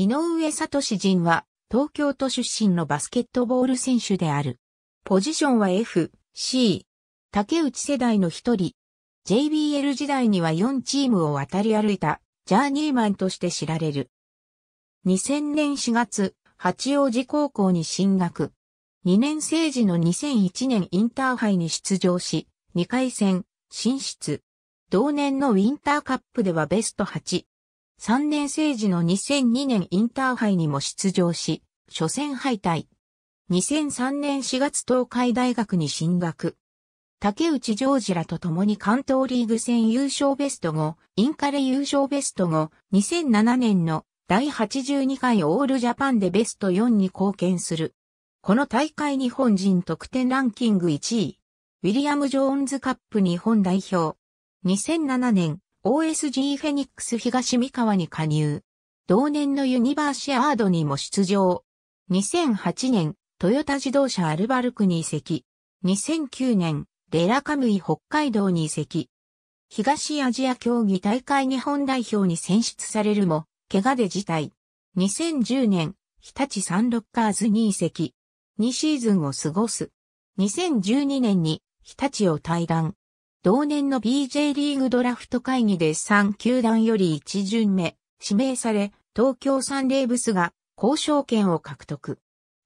井上聡人は、東京都出身のバスケットボール選手である。ポジションは F、C。竹内世代の一人。JBL 時代には4チームを渡り歩いた、ジャーニーマンとして知られる。2000年4月、八王子高校に進学。2年生時の2001年インターハイに出場し、2回戦、進出。同年のウィンターカップではベスト8。3年生時の2002年インターハイにも出場し、初戦敗退。2003年4月東海大学に進学。竹内ジョージらと共に関東リーグ戦優勝ベスト後、インカレ優勝ベスト後、2007年の第82回オールジャパンでベスト4に貢献する。この大会日本人得点ランキング1位。ウィリアム・ジョーンズカップ日本代表。2007年 OSG フェニックス東三河に加入。同年のユニバーシアードにも出場。2008年、トヨタ自動車アルバルクに移籍。2009年、レラカムイ北海道に移籍。東アジア競技大会日本代表に選出されるも、怪我で辞退。2010年、日立サンロッカーズに移籍。2シーズンを過ごす。2012年に日立を退団。同年の BJ リーグドラフト会議で3球団より1巡目、指名され、東京サンレーブスが交渉権を獲得。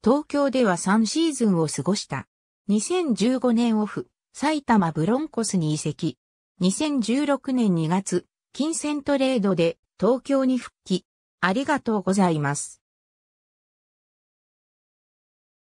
東京では3シーズンを過ごした。2015年オフ、埼玉ブロンコスに移籍。2016年2月、金銭トレードで東京に復帰。ありがとうございます。